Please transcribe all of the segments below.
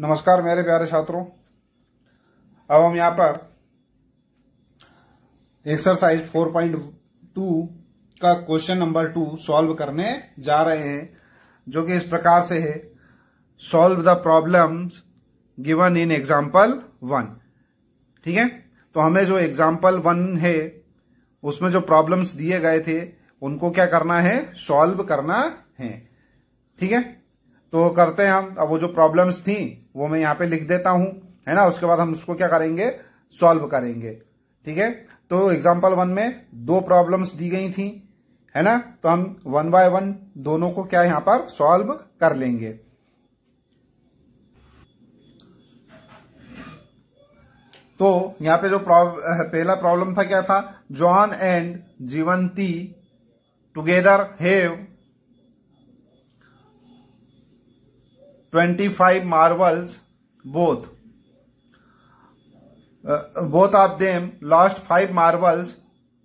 नमस्कार मेरे प्यारे छात्रों अब हम यहाँ पर एक्सरसाइज 4.2 का क्वेश्चन नंबर टू सॉल्व करने जा रहे हैं जो कि इस प्रकार से है solve the problems given in example one ठीक है तो हमें जो एग्जाम्पल वन है उसमें जो प्रॉब्लम्स दिए गए थे उनको क्या करना है सॉल्व करना है ठीक है तो करते हैं हम अब वो जो प्रॉब्लम्स थी वो मैं यहां पे लिख देता हूं है ना उसके बाद हम उसको क्या करेंगे सॉल्व करेंगे ठीक है तो एग्जाम्पल वन में दो प्रॉब्लम्स दी गई थी है ना तो हम वन बाय वन दोनों को क्या यहां पर सॉल्व कर लेंगे तो यहां पे जो पहला प्रॉब्लम था क्या था John and Jeevanti together have 25 marvels both uh, both of them lost 5 marvels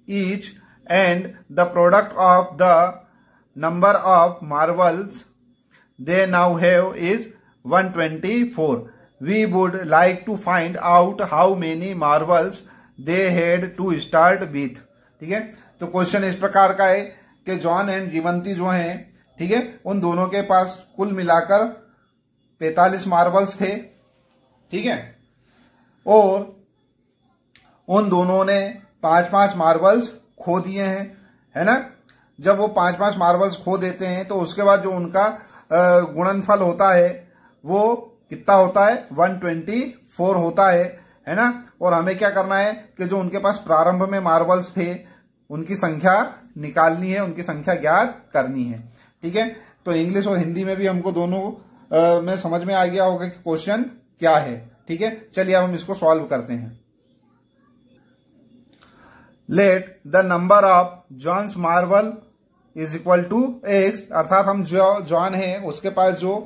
each and the product of the number of marvels they now have is 124 we would like to find out how many marbles they had to start with ठीक है तो question इस प्रकार का है कि John and जीवंती जो हैं ठीक है उन दोनों के पास कुल मिलाकर पैतालीस मार्बल्स थे ठीक है और उन दोनों ने पांच पांच मार्बल्स खो दिए हैं है ना जब वो पांच पांच मार्बल्स खो देते हैं तो उसके बाद जो उनका गुणनफल होता है वो कितना होता है वन ट्वेंटी फोर होता है है ना और हमें क्या करना है कि जो उनके पास प्रारंभ में मार्बल्स थे उनकी संख्या निकालनी है उनकी संख्या ज्ञात करनी है ठीक है तो इंग्लिश और हिंदी में भी हमको दोनों में समझ में आ गया होगा कि क्वेश्चन क्या है ठीक है चलिए अब हम इसको सॉल्व करते हैं let the number of John's marble is equal to x अर्थात हम जो जॉन है उसके पास जो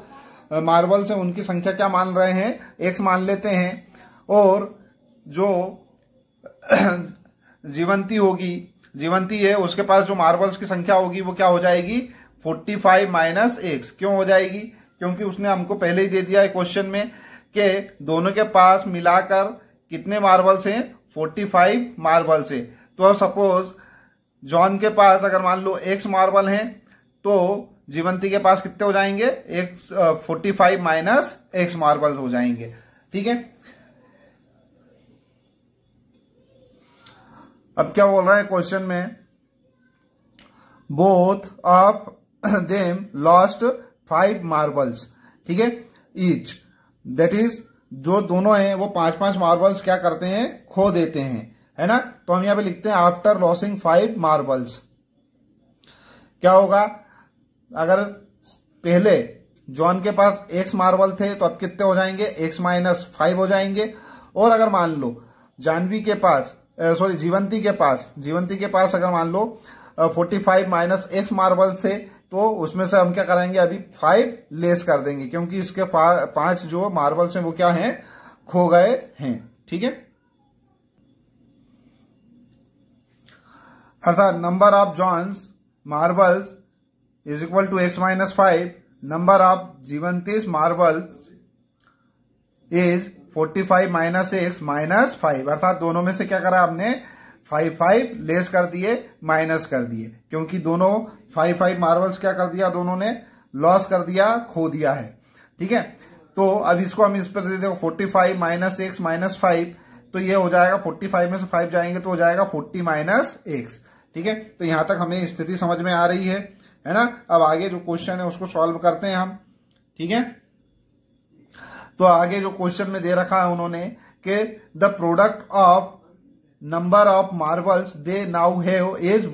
मार्बल्स है उनकी संख्या क्या मान रहे हैं एक्स मान लेते हैं और जो जीवंती होगी जीवंती है उसके पास जो मार्बल्स की संख्या होगी वो क्या हो जाएगी 45 फाइव माइनस एक्स क्यों हो जाएगी क्योंकि उसने हमको पहले ही दे दिया है क्वेश्चन में कि दोनों के पास मिलाकर कितने मार्बल्स हैं फोर्टी फाइव मार्बल्स हैं तो अब सपोज जॉन के पास अगर मान लो एक्स मार्बल हैं तो जीवंती के पास कितने हो जाएंगे x forty five minus x marbles हो जाएंगे ठीक है अब क्या बोल रहा है क्वेश्चन में both of them lost five marbles ठीक है ईच दैट इज जो दोनों हैं वो पांच पांच मार्बल्स क्या करते हैं खो देते हैं है ना तो हम यहां पे लिखते हैं आफ्टर लॉसिंग फाइव मार्बल्स क्या होगा अगर पहले जॉन के पास एक्स मार्बल थे तो अब कितने हो जाएंगे एक्स माइनस फाइव हो जाएंगे और अगर मान लो जानवी के पास सॉरी जीवंती के पास जीवंती के पास अगर मान लो forty five minus x marbles थे तो उसमें से हम क्या कराएंगे अभी फाइव लेस कर देंगे क्योंकि इसके पांच जो मार्बल्स हैं वो क्या हैं खो गए हैं ठीक है अर्थात number of John's marbles is equal to x minus five number of Jeevanti's marbles is forty five minus x minus five अर्थात दोनों में से क्या करा हमने फाइव फाइव लेस कर दिए माइनस कर दिए क्योंकि दोनों फाइव फाइव मार्बल्स क्या कर दिया दोनों ने लॉस कर दिया खो दिया है ठीक है तो अब इसको हम इस पर देते forty five minus x minus five तो ये हो जाएगा फोर्टी फाइव में से फाइव जाएंगे तो हो जाएगा फोर्टी माइनस एक्स ठीक है तो यहां तक हमें स्थिति समझ में आ रही है है ना अब आगे जो क्वेश्चन है उसको सॉल्व करते हैं हम ठीक है तो आगे जो क्वेश्चन में दे रखा है उन्होंने कि the product of number of marbles they now have is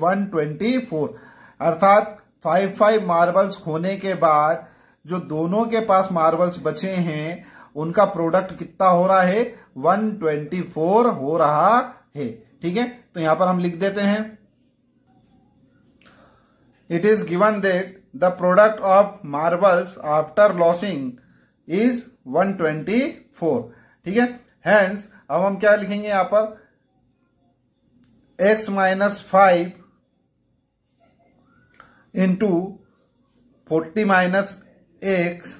four अर्थात फाइव फाइव मार्बल्स खोने के बाद जो दोनों के पास मार्बल्स बचे हैं उनका प्रोडक्ट कितना हो रहा है 124 हो रहा है ठीक है तो यहां पर हम लिख देते हैं it is given that the product of marbles after losing is 124 ठीक है हैंस अब हम क्या लिखेंगे यहां पर x minus five into forty minus x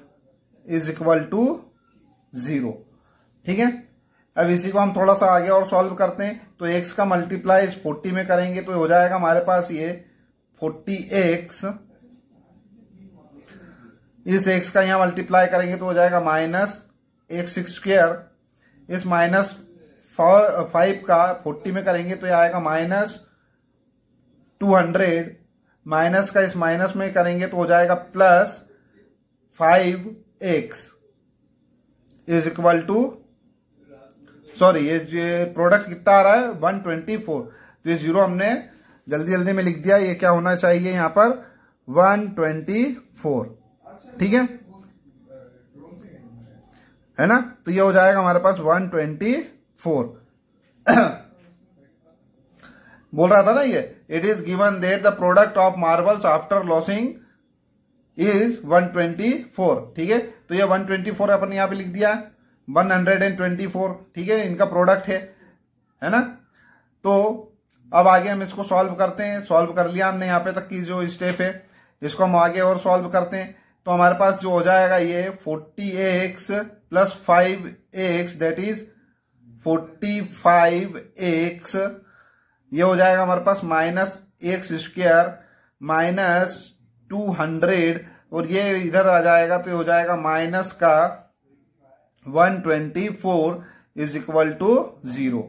is equal to zero ठीक है अब इसी को हम थोड़ा सा आगे और सॉल्व करते हैं तो एक्स का मल्टीप्लाई इस फोर्टी में करेंगे तो हो जाएगा हमारे पास ये फोर्टी एक्स इस एक्स का यहां मल्टीप्लाई करेंगे तो हो जाएगा माइनस एक्स स्क्वेयर इस माइनस फाइव का फोर्टी में करेंगे तो ये आएगा माइनस टू हंड्रेड माइनस का इस माइनस में करेंगे तो हो जाएगा plus five x is equal to sorry ये प्रोडक्ट कितना आ रहा है वन ट्वेंटी फोर तो ये जीरो हमने जल्दी जल्दी में लिख दिया ये क्या होना चाहिए यहां पर वन ट्वेंटी फोर ठीक है है ना तो ये हो जाएगा हमारे पास वन ट्वेंटी फोर बोल रहा था ना ये it is given that the product of marbles after losing is 124 ठीक है तो ये 124 अपन यहां पर लिख दिया 124 ठीक है इनका प्रोडक्ट है है ना तो अब आगे हम इसको सॉल्व करते हैं सॉल्व कर लिया हमने यहाँ पे तक की जो स्टेप है इसको हम आगे और सॉल्व करते हैं तो हमारे पास जो हो जाएगा ये forty x plus five x that is forty five x ये हो जाएगा हमारे पास minus x square minus two hundred और ये इधर आ जाएगा तो ये हो जाएगा माइनस का one twenty four is equal to zero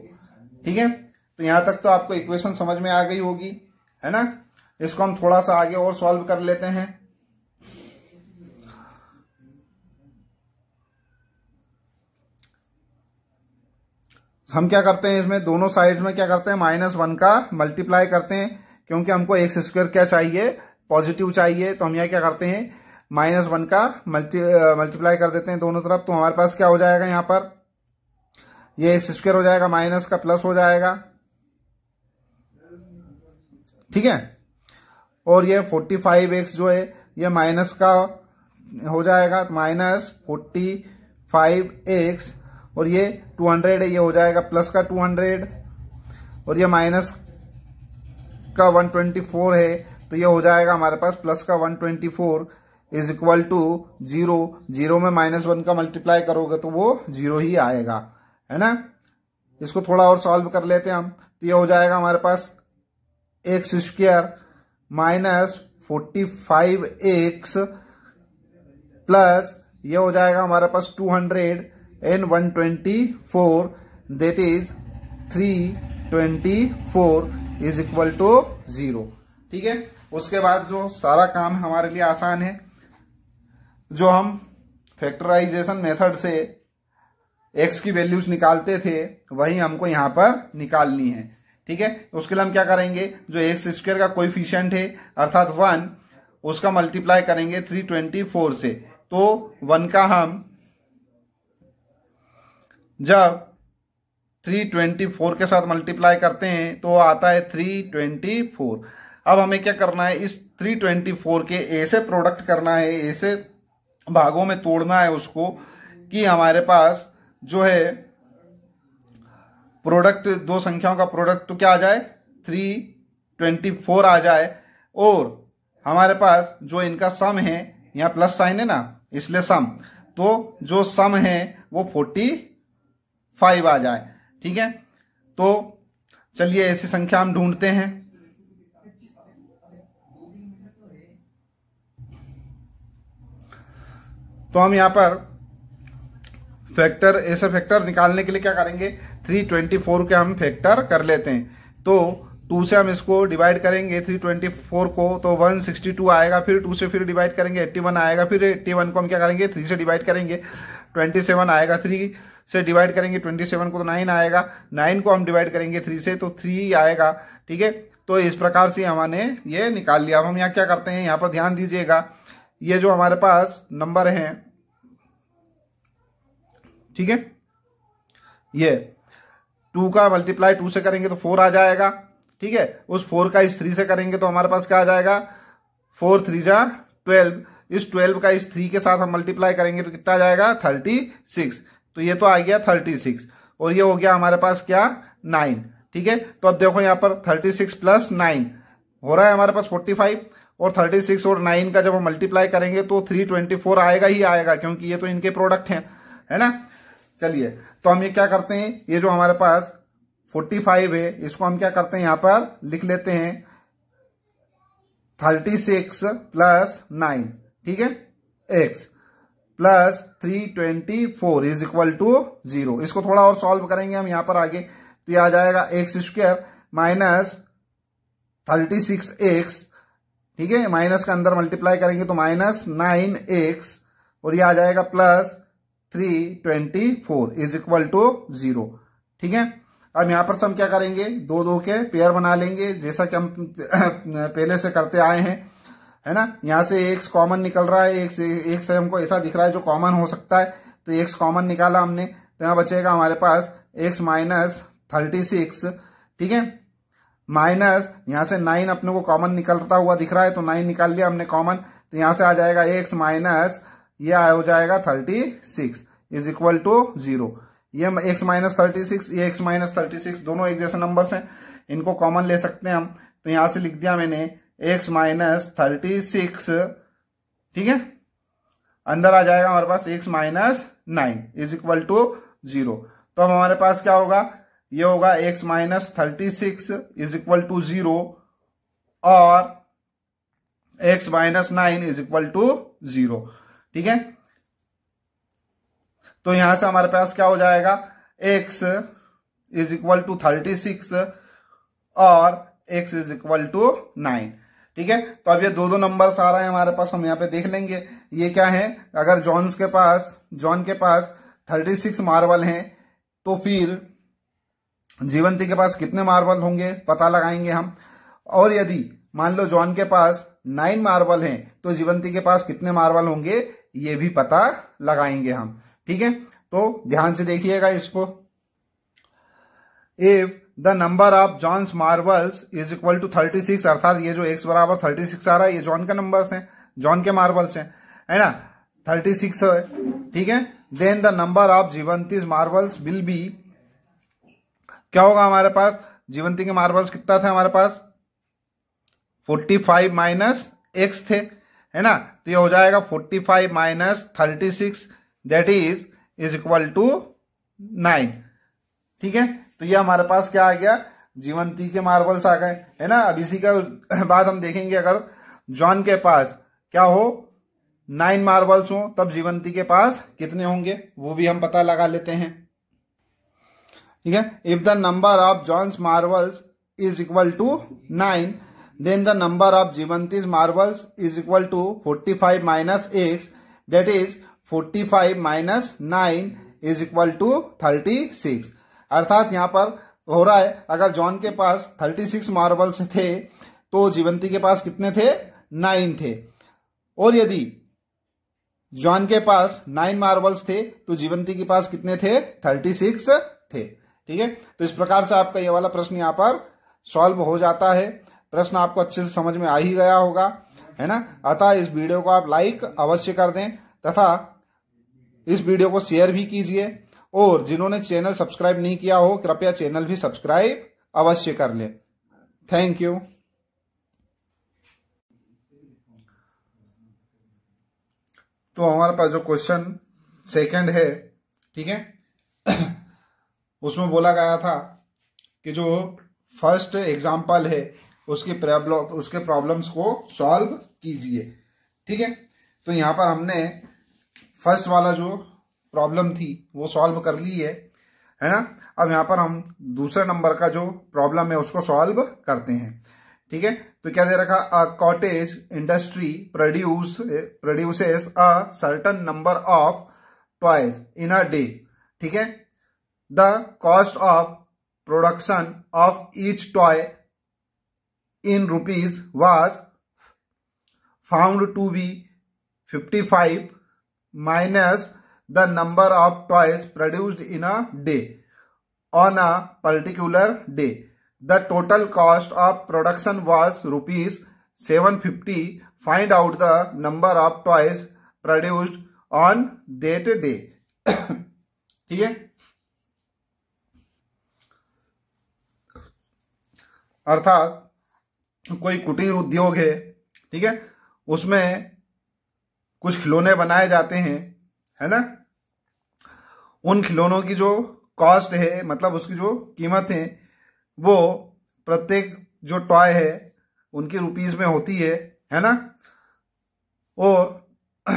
ठीक है तो यहां तक तो आपको इक्वेशन समझ में आ गई होगी है ना इसको हम थोड़ा सा आगे और सॉल्व कर लेते हैं हम क्या करते हैं इसमें दोनों साइड में क्या करते हैं माइनस वन का मल्टीप्लाई करते हैं क्योंकि हमको एक्स स्क्वेयर क्या चाहिए पॉजिटिव चाहिए तो हम यहाँ क्या करते हैं माइनस वन का मल्टी मल्टीप्लाई कर देते हैं दोनों तरफ तो हमारे पास क्या हो जाएगा यहाँ पर ये एक्स स्क्वेयर हो जाएगा माइनस का प्लस हो जाएगा ठीक है और ये फोर्टी फाइव एक्स जो है ये माइनस का हो जाएगा तो माइनस फोर्टी फाइव एक्स और ये 200 है ये हो जाएगा प्लस का 200 और ये माइनस का 124 है तो ये हो जाएगा हमारे पास प्लस का 124 is equal to zero zero में माइनस वन का मल्टीप्लाई करोगे तो वो जीरो ही आएगा है ना इसको थोड़ा और सॉल्व कर लेते हैं हम तो ये हो जाएगा हमारे पास x square minus forty five x plus ये हो जाएगा हमारे पास two hundred and one twenty four that is three twenty four is equal to zero ठीक है उसके बाद जो सारा काम हमारे लिए आसान है जो हम फैक्टराइजेशन मेथड से एक्स की वैल्यूज निकालते थे वही हमको यहां पर निकालनी है ठीक है उसके लिए हम क्या करेंगे जो एक्स स्क्वेयर का कोइफिशियंट है अर्थात वन उसका मल्टीप्लाई करेंगे थ्री ट्वेंटी फोर से तो वन का हम जब 324 के साथ मल्टीप्लाई करते हैं तो आता है 324 अब हमें क्या करना है इस 324 के ऐसे प्रोडक्ट करना है ऐसे भागों में तोड़ना है उसको कि हमारे पास जो है प्रोडक्ट दो संख्याओं का प्रोडक्ट तो क्या आ जाए थ्री ट्वेंटी फोर आ जाए और हमारे पास जो इनका सम है यहाँ प्लस साइन है ना इसलिए सम तो जो सम है वो फोर्टी फाइव आ जाए ठीक है तो चलिए ऐसी संख्या हम ढूंढते हैं तो हम यहां पर फैक्टर ऐसे फैक्टर निकालने के लिए क्या करेंगे थ्री ट्वेंटी फोर के हम फैक्टर कर लेते हैं तो टू से हम इसको डिवाइड करेंगे थ्री ट्वेंटी फोर को तो वन सिक्सटी टू आएगा फिर टू से फिर डिवाइड करेंगे एट्टी वन आएगा फिर एट्टी वन को हम क्या करेंगे थ्री से डिवाइड करेंगे ट्वेंटी सेवन आएगा थ्री से डिवाइड करेंगे ट्वेंटी सेवन को तो नाइन आएगा नाइन को हम डिवाइड करेंगे थ्री से तो थ्री आएगा ठीक है तो इस प्रकार से हमने ये निकाल लिया अब हम यहाँ क्या करते हैं यहाँ पर ध्यान दीजिएगा ये जो हमारे पास नंबर हैं ठीक है ये टू का मल्टीप्लाई टू से करेंगे तो फोर आ जाएगा ठीक है उस फोर का इस थ्री से करेंगे तो हमारे पास क्या आ जाएगा फोर थ्री जा ट्वेल्व इस ट्वेल्व का इस थ्री के साथ हम मल्टीप्लाई करेंगे तो कितना आ जाएगा थर्टी सिक्स तो ये तो आ गया थर्टी सिक्स और ये हो गया हमारे पास क्या नाइन ठीक है तो अब देखो यहाँ पर थर्टी सिक्स प्लस नाइन हो रहा है हमारे पास फोर्टी फाइव और थर्टी सिक्स और नाइन का जब हम मल्टीप्लाई करेंगे तो थ्री ट्वेंटी फोर आएगा ही आएगा क्योंकि ये तो इनके प्रोडक्ट हैं है ना चलिए तो हम ये क्या करते हैं ये जो हमारे पास फोर्टी फाइव है इसको हम क्या करते हैं यहां पर लिख लेते हैं थर्टी सिक्स प्लस नाइन ठीक है x plus three twenty four is equal to zero इसको थोड़ा और सॉल्व करेंगे हम यहां पर आगे तो यह आ जाएगा x square minus thirty six x ठीक है माइनस का अंदर मल्टीप्लाई करेंगे तो माइनस नाइन एक्स और यह आ जाएगा plus three twenty four is equal to zero ठीक है अब यहां पर से हम क्या करेंगे दो दो के पेयर बना लेंगे जैसा कि हम पहले से करते आए हैं है ना यहाँ से एक्स कॉमन निकल रहा है एक से हमको ऐसा दिख रहा है जो कॉमन हो सकता है तो एक्स कॉमन निकाला हमने तो यहाँ बचेगा हमारे पास एक्स माइनस थर्टी सिक्स ठीक है माइनस यहाँ से नाइन अपने को कॉमन निकलता हुआ दिख रहा है तो नाइन निकाल लिया हमने कॉमन तो यहाँ से आ जाएगा एक्स माइनस ये हो जाएगा thirty six is equal to zero ये एक्स माइनस थर्टी सिक्स ये एक्स माइनस थर्टी सिक्स दोनों एक जैसे नंबर्स हैं इनको कॉमन ले सकते हैं हम तो यहाँ से लिख दिया मैंने एक्स माइनस थर्टी सिक्स ठीक है अंदर आ जाएगा हमारे पास x minus nine is equal to zero तो अब हमारे पास क्या होगा ये होगा x minus thirty six is equal to zero और x minus nine is equal to zero ठीक है तो यहां से हमारे पास क्या हो जाएगा x is equal to thirty six और x is equal to nine ठीक है तो अब ये दो दो नंबर आ रहे हैं हमारे पास हम यहाँ पे देख लेंगे ये क्या है अगर जॉन्स के पास जॉन के पास थर्टी सिक्स मार्बल हैं तो फिर जीवंती के पास कितने मार्बल होंगे पता लगाएंगे हम और यदि मान लो जॉन के पास नाइन मार्बल हैं तो जीवंती के पास कितने मार्बल होंगे ये भी पता लगाएंगे हम ठीक है तो ध्यान से देखिएगा इसको if the number of John's marbles is equal to thirty six अर्थात ये जो एक्स बराबर थर्टी सिक्स आ रहा है ये जॉन के नंबर हैं जॉन के मार्बल्स हैं है ना थर्टी सिक्स है ठीक है then the number of Jivanti's marbles will be क्या होगा हमारे पास जीवंती के मार्बल्स कितना था हमारे पास फोर्टी फाइव माइनस एक्स थे है ना तो ये हो जाएगा forty five minus thirty six that is is equal to nine ठीक है तो ये हमारे पास क्या आ गया जीवंती के मार्बल्स आ गए है ना अब इसी का बाद हम देखेंगे अगर जॉन के पास क्या हो नाइन मार्बल्स हो तब जीवंती के पास कितने होंगे वो भी हम पता लगा लेते हैं ठीक है if the number of John's marbles is equal to nine then the number of Jivanti's marbles is equal to forty five minus x that is forty five minus nine is equal to thirty six अर्थात यहाँ पर हो रहा है अगर John के पास thirty six marbles थे तो जीवंती के पास कितने थे नाइन थे और यदि जॉन के पास नाइन मार्बल्स थे तो जीवंती के पास कितने थे थर्टी सिक्स थे ठीक है तो इस प्रकार से आपका ये वाला प्रश्न यहाँ पर सॉल्व हो जाता है प्रश्न आपको अच्छे से समझ में आ ही गया होगा है ना अतः इस वीडियो को आप लाइक अवश्य कर दें तथा इस वीडियो को शेयर भी कीजिए और जिन्होंने चैनल सब्सक्राइब नहीं किया हो कृपया चैनल भी सब्सक्राइब अवश्य कर ले थैंक यू तो हमारे पास जो क्वेश्चन सेकंड है ठीक है उसमें बोला गया था कि जो फर्स्ट एग्जाम्पल है उसकी प्रॉब्लम उसके प्रॉब्लम्स को सॉल्व कीजिए ठीक है तो यहां पर हमने फर्स्ट वाला जो प्रॉब्लम थी वो सॉल्व कर ली है है ना अब यहाँ पर हम दूसरे नंबर का जो प्रॉब्लम है उसको सॉल्व करते हैं ठीक है तो क्या दे रखा a cottage industry produce produces a certain number of toys in a day ठीक है the cost of production of each toy in rupees was found to be 55 minus the number of toys produced in a day on a particular day. The total cost of production was rupees 750. Find out the number of toys produced on that day. ठीक है अर्थात कोई कुटीर उद्योग है ठीक है उसमें कुछ खिलौने बनाए जाते हैं है ना उन खिलौनों की जो कॉस्ट है मतलब उसकी जो कीमत है वो प्रत्येक जो टॉय है उनकी रुपीज में होती है है ना और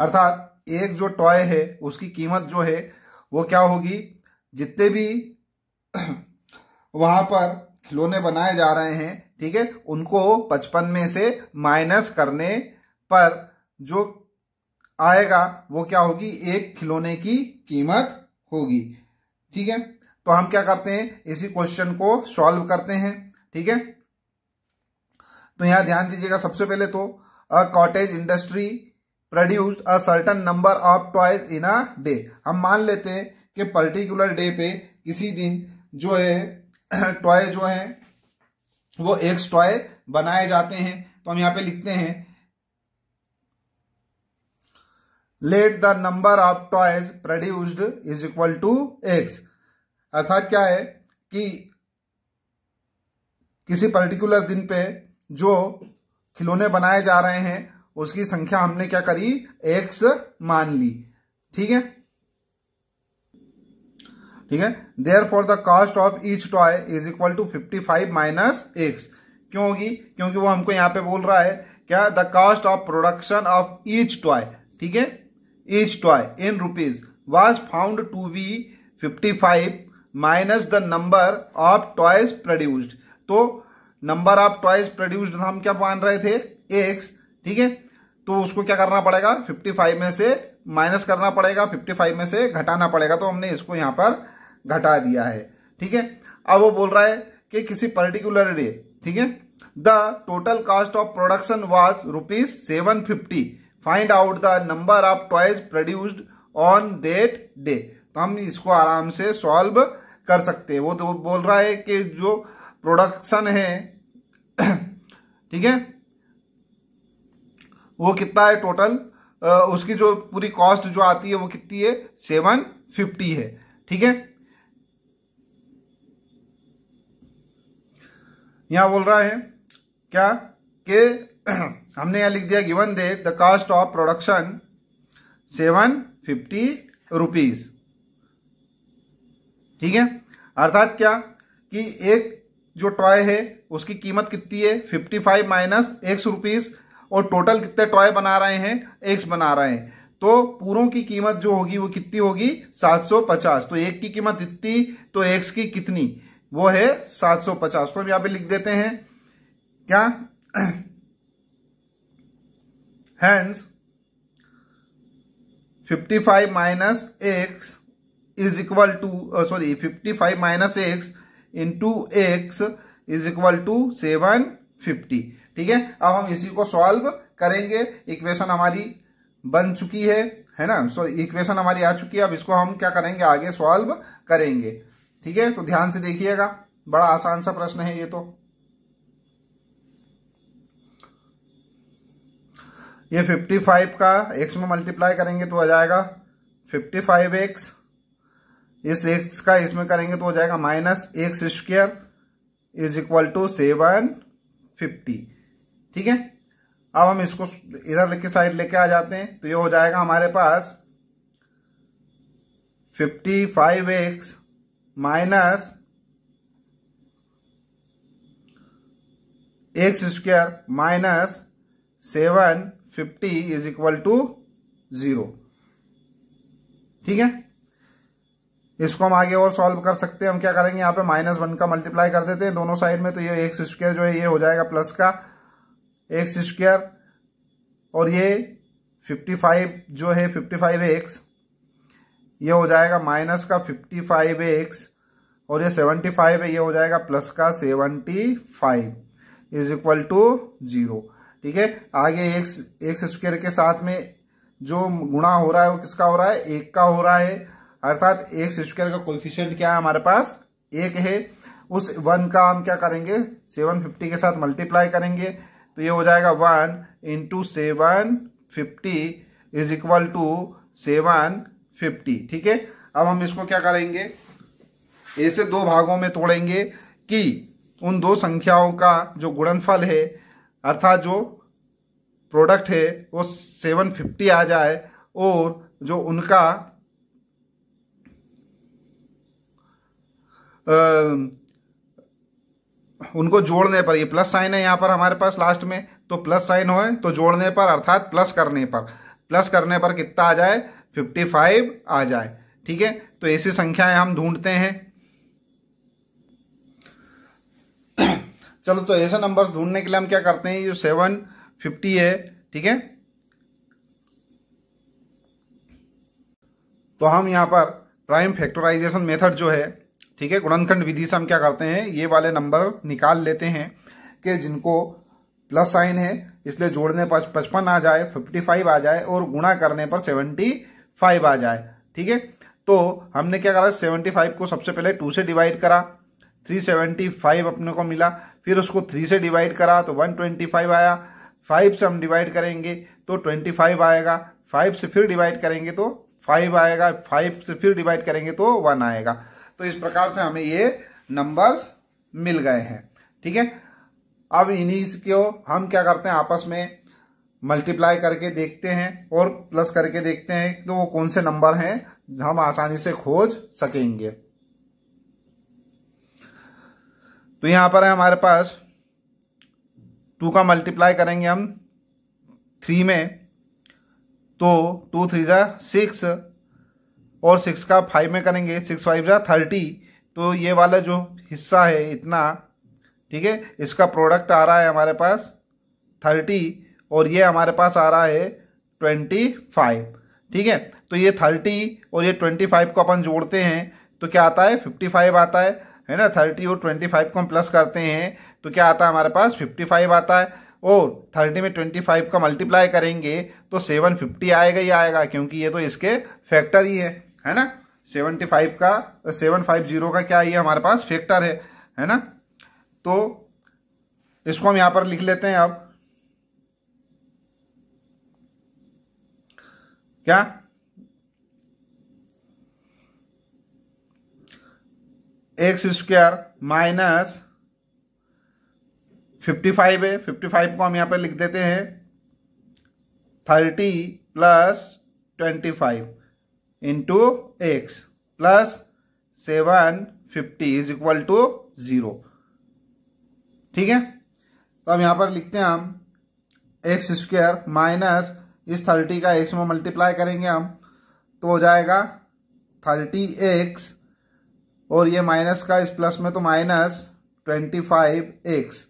अर्थात एक जो टॉय है उसकी कीमत जो है वो क्या होगी जितने भी वहां पर खिलौने बनाए जा रहे हैं ठीक है उनको पचपन में से माइनस करने पर जो आएगा वो क्या होगी एक खिलौने की कीमत होगी ठीक है तो हम क्या करते हैं इसी क्वेश्चन को सॉल्व करते हैं ठीक है तो यहां ध्यान दीजिएगा सबसे पहले तो a cottage industry produce a certain number of toys in a day हम मान लेते हैं कि पर्टिकुलर डे पे किसी दिन जो है टॉय जो है वो एक्स टॉय बनाए जाते हैं तो हम यहां पे लिखते हैं let the number of toys produced is equal to x अर्थात क्या है कि किसी पर्टिकुलर दिन पे जो खिलौने बनाए जा रहे हैं उसकी संख्या हमने क्या करी एक्स मान ली ठीक है ठीक है therefore the cost of each toy is equal to fifty five minus x क्यों होगी क्योंकि वो हमको यहाँ पे बोल रहा है क्या the cost of production of each toy ठीक है each toy in rupees was found to be fifty five minus the number of toys produced तो नंबर ऑफ टॉयज प्रोड्यूस्ड हम क्या मान रहे थे एक्स ठीक है तो उसको क्या करना पड़ेगा 55 में से माइनस करना पड़ेगा 55 में से घटाना पड़ेगा तो हमने इसको यहां पर घटा दिया है ठीक है अब वो बोल रहा है कि किसी पर्टिकुलर डे ठीक है the total cost of production was rupees seven fifty find out the number of toys produced on that day तो हम इसको आराम से सॉल्व कर सकते हैं वो तो बोल रहा है कि जो प्रोडक्शन है ठीक है वो कितना है टोटल उसकी जो पूरी कॉस्ट जो आती है वो कितनी है सेवन फिफ्टी है ठीक है यहां बोल रहा है क्या के हमने यहां लिख दिया given that the cost of production seven fifty rupees ठीक है अर्थात क्या कि एक जो टॉय है उसकी कीमत कितनी है fifty five minus x rupees और टोटल कितने टॉय बना रहे हैं एक्स बना रहे हैं तो पूरों की कीमत जो होगी वो कितनी होगी सात सौ पचास तो एक की कीमत इतनी तो एक्स की कितनी वो है 750 तो हम यहां पे लिख देते हैं क्या hence 55 minus x is equal to sorry 55 minus x into x is equal to seven fifty ठीक है अब हम इसी को सॉल्व करेंगे इक्वेशन हमारी बन चुकी है है ना सॉरी इक्वेशन हमारी आ चुकी है अब इसको हम क्या करेंगे आगे सॉल्व करेंगे ठीक है तो ध्यान से देखिएगा बड़ा आसान सा प्रश्न है ये तो ये 55 का x में मल्टीप्लाई करेंगे तो आ जाएगा 55x इस x का इसमें करेंगे तो हो जाएगा minus x square is equal to seven fifty ठीक है अब हम इसको इधर लेके साइड लेके आ जाते हैं तो ये हो जाएगा हमारे पास fifty five x minus x square minus seven fifty is equal to zero ठीक है इसको हम आगे और सॉल्व कर सकते हैं हम क्या करेंगे यहां पे माइनस वन का मल्टीप्लाई कर देते हैं दोनों साइड में तो ये एक्स स्क्वेयर जो है ये हो जाएगा प्लस का एक्स स्क्वेयर और ये फिफ्टी फाइव जो है फिफ्टी फाइव एक्स ये हो जाएगा माइनस का फिफ्टी फाइव एक्स और ये सेवनटी फाइव है ये हो जाएगा प्लस का seventy five is equal to zero ठीक है आगे एक्स एक्स स्क्वेयर के साथ में जो गुणा हो रहा है वो किसका हो रहा है एक का हो रहा है अर्थात एक्स स्क्वेयर का कोफिशियंट क्या है हमारे पास एक है उस वन का हम क्या करेंगे सेवन फिफ्टी के साथ मल्टीप्लाई करेंगे तो ये हो जाएगा one into seven fifty is equal to seven fifty ठीक है अब हम इसको क्या करेंगे ऐसे दो भागों में तोड़ेंगे कि उन दो संख्याओं का जो गुणनफल है अर्थात जो प्रोडक्ट है वो सेवन फिफ्टी आ जाए और जो उनका आ, उनको जोड़ने पर ये प्लस साइन है यहाँ पर हमारे पास लास्ट में तो प्लस साइन हो तो जोड़ने पर अर्थात प्लस करने पर प्लस करने पर कितना आ जाए फिफ्टी फाइव आ जाए ठीक है तो ऐसी संख्याएं हम ढूंढते हैं चलो तो ऐसे नंबर्स ढूंढने के लिए हम क्या करते हैं जो सेवन फिफ्टी है ठीक है तो हम यहां पर प्राइम फैक्टराइजेशन मेथड जो है ठीक है गुणनखंड विधि से हम क्या करते हैं ये वाले नंबर निकाल लेते हैं कि जिनको प्लस साइन है इसलिए जोड़ने पर पचपन आ जाए फिफ्टी फाइव आ जाए और गुणा करने पर सेवेंटी फाइव आ जाए ठीक है तो हमने क्या करा सेवेंटी फाइव को सबसे पहले टू से डिवाइड करा थ्री सेवेंटी फाइव अपने को मिला फिर उसको थ्री से डिवाइड करा तो वन ट्वेंटी फाइव आया फाइव से हम डिवाइड करेंगे तो ट्वेंटी फाइव आएगा फाइव से फिर डिवाइड करेंगे तो फाइव आएगा फाइव से फिर डिवाइड करेंगे तो वन आएगा तो इस प्रकार से हमें ये नंबर्स मिल गए हैं ठीक है अब इन्हीं को हम क्या करते हैं आपस में मल्टीप्लाई करके देखते हैं और प्लस करके देखते हैं तो वो कौन से नंबर हैं हम आसानी से खोज सकेंगे तो यहाँ पर है हमारे पास टू का मल्टीप्लाई करेंगे हम थ्री में तो टू थ्री ज़ा सिक्स और सिक्स का फाइव में करेंगे सिक्स फाइव ज़ा थर्टी तो ये वाला जो हिस्सा है इतना ठीक है इसका प्रोडक्ट आ रहा है हमारे पास थर्टी और ये हमारे पास आ रहा है ट्वेंटी फाइव ठीक है तो ये थर्टी और ये ट्वेंटी फाइव को अपन जोड़ते हैं तो क्या आता है फिफ्टी फाइव आता है है ना थर्टी और ट्वेंटी फाइव को हम प्लस करते हैं तो क्या आता है हमारे पास फिफ्टी फाइव आता है और थर्टी में ट्वेंटी फाइव का मल्टीप्लाई करेंगे तो सेवन फिफ्टी आएगा ही आएगा क्योंकि ये तो इसके फैक्टर ही है है ना सेवनटी फाइव का सेवन फाइव जीरो का क्या ये हमारे पास फैक्टर है है ना तो इसको हम यहाँ पर लिख लेते हैं अब क्या x square minus fifty five है फिफ्टी फाइव को हम यहां पर लिख देते हैं thirty plus twenty five into x plus seven fifty is equal to zero ठीक है तो अब यहां पर लिखते हैं हम एक्स स्क्वायर माइनस इस थर्टी का एक्स में मल्टीप्लाई करेंगे हम तो हो जाएगा थर्टी एक्स और ये माइनस का इस प्लस में तो minus twenty five x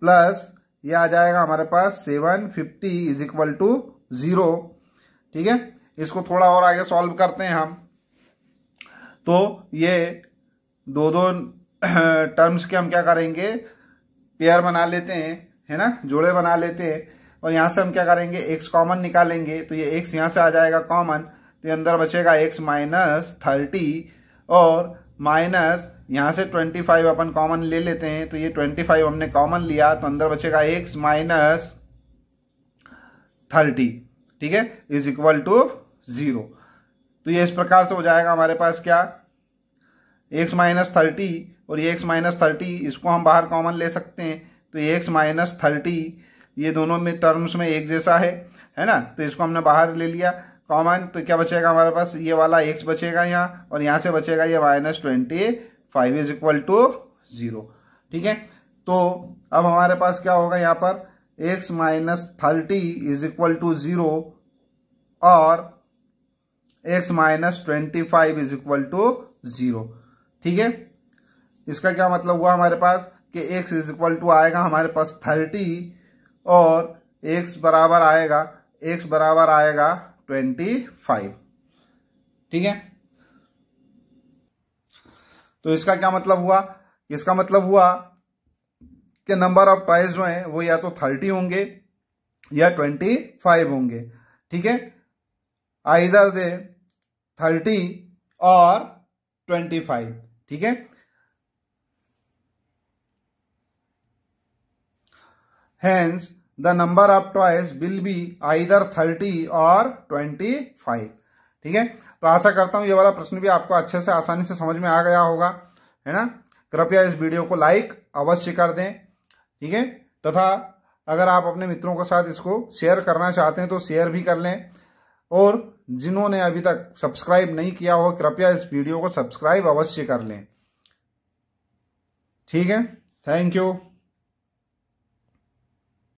plus ये आ जाएगा हमारे पास seven fifty is equal to zero ठीक है इसको थोड़ा और आगे सॉल्व करते हैं हम तो ये दो दो टर्म्स के हम क्या करेंगे पेयर बना लेते हैं है ना जोड़े बना लेते हैं और यहां से हम क्या करेंगे एक्स कॉमन निकालेंगे तो ये एक्स यहां से आ जाएगा कॉमन तो अंदर बचेगा एक्स माइनस थर्टी और माइनस यहां से ट्वेंटी अपन कॉमन ले लेते हैं तो ये ट्वेंटी हमने कॉमन लिया तो अंदर बचेगा एक्स माइनस थर्टी ठीक है इज इक्वल टू जीरो तो ये इस प्रकार से हो जाएगा हमारे पास क्या एक्स माइनस थर्टी और ये एक्स माइनस थर्टी इसको हम बाहर कॉमन ले सकते हैं तो ये एक्स माइनस थर्टी ये दोनों में टर्म्स में एक जैसा है है ना तो इसको हमने बाहर ले लिया कॉमन तो क्या बचेगा हमारे पास ये वाला एक्स बचेगा यहाँ और यहाँ से बचेगा ये minus twenty five is equal to zero ठीक है तो अब हमारे पास क्या होगा यहाँ पर x minus thirty is equal to zero और x minus twenty five is equal to zero ठीक है इसका क्या मतलब हुआ हमारे पास कि एक्स इज इक्वल टू आएगा हमारे पास थर्टी और एक्स बराबर आएगा एक्स बराबर आएगा ट्वेंटी फाइव ठीक है तो इसका क्या मतलब हुआ इसका मतलब हुआ कि नंबर ऑफ टॉयज जो हैं वो या तो थर्टी होंगे या ट्वेंटी फाइव होंगे ठीक है आइदर दे थर्टी और ट्वेंटी फाइव ठीक है Hence, the number of toys will be either thirty और ट्वेंटी फाइव ठीक है तो आशा करता हूं ये वाला प्रश्न भी आपको अच्छे से आसानी से समझ में आ गया होगा है ना कृपया इस वीडियो को लाइक अवश्य कर दें ठीक है तथा अगर आप अपने मित्रों के साथ इसको शेयर करना चाहते हैं तो शेयर भी कर लें और जिन्होंने अभी तक सब्सक्राइब नहीं किया हो कृपया इस वीडियो को सब्सक्राइब अवश्य कर लें ठीक है थैंक यू